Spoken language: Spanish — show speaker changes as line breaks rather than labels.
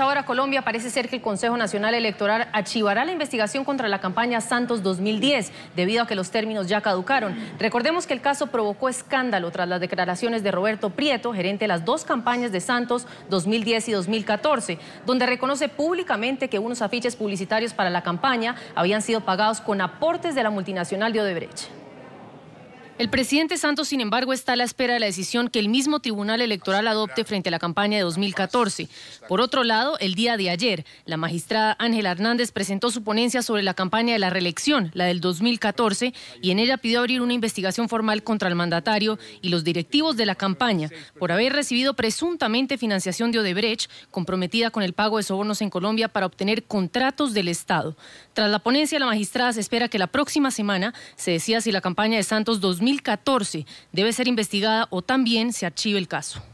ahora a Colombia, parece ser que el Consejo Nacional Electoral archivará la investigación contra la campaña Santos 2010 debido a que los términos ya caducaron. Recordemos que el caso provocó escándalo tras las declaraciones de Roberto Prieto, gerente de las dos campañas de Santos 2010 y 2014, donde reconoce públicamente que unos afiches publicitarios para la campaña habían sido pagados con aportes de la multinacional de Odebrecht. El presidente Santos, sin embargo, está a la espera de la decisión que el mismo Tribunal Electoral adopte frente a la campaña de 2014. Por otro lado, el día de ayer, la magistrada Ángela Hernández presentó su ponencia sobre la campaña de la reelección, la del 2014, y en ella pidió abrir una investigación formal contra el mandatario y los directivos de la campaña por haber recibido presuntamente financiación de Odebrecht comprometida con el pago de sobornos en Colombia para obtener contratos del Estado. Tras la ponencia, la magistrada se espera que la próxima semana se decida si la campaña de Santos 2014 2014 debe ser investigada o también se archive el caso.